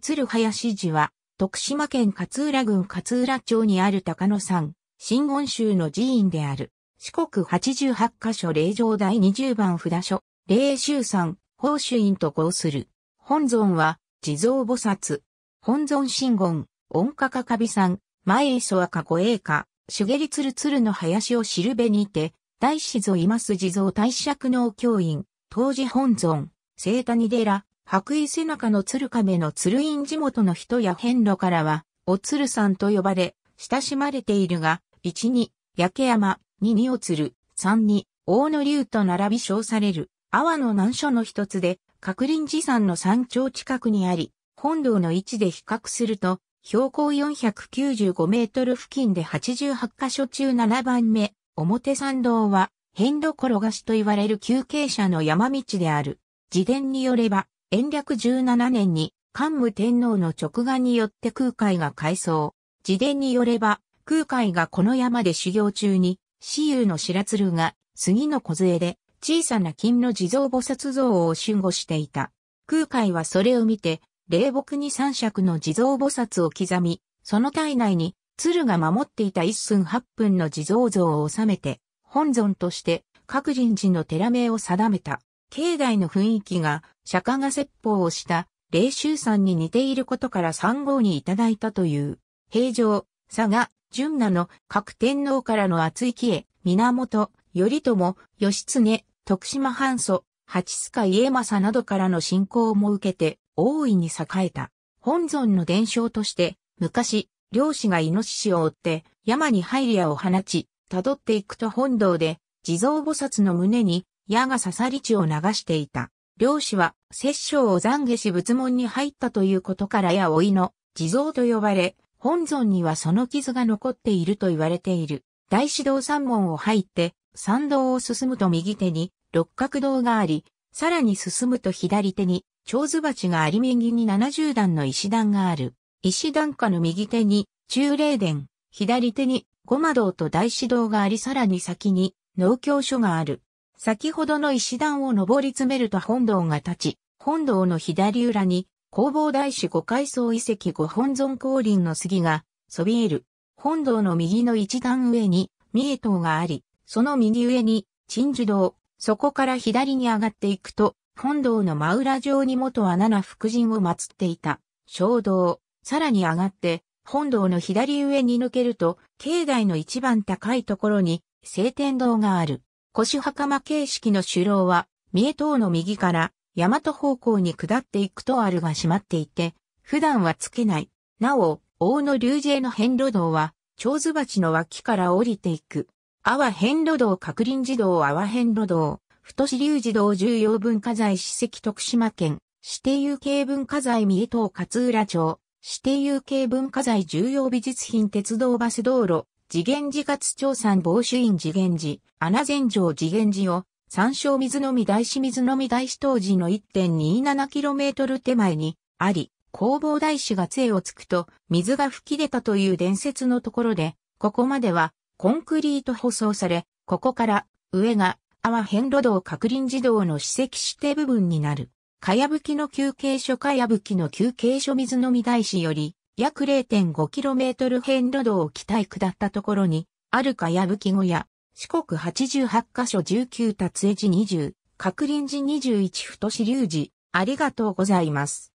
鶴林寺は、徳島県勝浦郡勝浦町にある高野山、新言宗の寺院である。四国八十八箇所霊場第二十番札所、霊衆山、法主院と号する。本尊は、地蔵菩薩。本尊新言、恩家かかびさん、前磯赤栄華、歌、蹴り鶴鶴の林を知るべにて、大師蔵います地蔵大釈能教員、当時本尊、聖谷寺、白衣背中の鶴亀の鶴院地元の人や遍路からは、お鶴さんと呼ばれ、親しまれているが、1に、焼け山、2にお鶴、3に、大野竜と並び称される、阿波の難所の一つで、閣林寺山の山頂近くにあり、本堂の位置で比較すると、標高495メートル付近で88カ所中7番目、表参道は、遍路転がしと言われる休憩者の山道である。自伝によれば、延暦17年に桓武天皇の直眼によって空海が改装。自伝によれば、空海がこの山で修行中に、私有の白鶴が杉の梢で小さな金の地蔵菩薩像を守護していた。空海はそれを見て、霊木に三尺の地蔵菩薩を刻み、その体内に鶴が守っていた一寸八分の地蔵像を収めて、本尊として各人寺の寺名を定めた。境内の雰囲気が釈迦が説法をした霊衆山に似ていることから参号にいただいたという、平城、佐賀、純奈の各天皇からの厚い木へ、源、頼朝、義経、徳島藩祖、八須賀家政などからの信仰も受けて、大いに栄えた。本尊の伝承として、昔、漁師がイノシシを追って、山にハイリアを放ち、辿っていくと本堂で、地蔵菩薩の胸に、矢が刺さり血を流していた。漁師は、摂政を懺悔し仏門に入ったということから矢老いの地蔵と呼ばれ、本尊にはその傷が残っていると言われている。大師道三門を入って、参道を進むと右手に六角堂があり、さらに進むと左手に、蝶図鉢があり右に70段の石段がある。石段下の右手に、中霊殿、左手に、五魔堂と大師堂がありさらに先に、農協所がある。先ほどの石段を登り詰めると本堂が立ち、本堂の左裏に、工房大師五階層遺跡五本尊降臨の杉が、そびえる。本堂の右の一段上に、三重塔があり、その右上に、鎮守堂、そこから左に上がっていくと、本堂の真裏上に元は七福神を祀っていた、小堂、さらに上がって、本堂の左上に抜けると、境内の一番高いところに、聖天堂がある。腰袴形式の首楼は、三重塔の右から大和方向に下っていくとあるが閉まっていて、普段はつけない。なお、大野龍への変路道は、長津鉢の脇から降りていく。阿波変路道格林寺道阿波変路道、太志龍寺道重要文化財史跡徳島県、指定有形文化財三重島勝浦町、指定有形文化財重要美術品鉄道バス道路、次元寺活長ん防主院次元寺、穴前城次元寺を、山椒水飲み大師水飲み大師当時の 1.27km 手前にあり、工房大師が杖をつくと水が吹き出たという伝説のところで、ここまではコンクリート舗装され、ここから上が阿波遍路道閣林寺道の史跡指定部分になる。かやぶきの休憩所かやぶきの休憩所水飲み大師より、約 0.5km 辺路道を北へ下ったところに、あるかやぶき小屋、四国88カ所19達江寺20、格林寺21太子龍寺、ありがとうございます。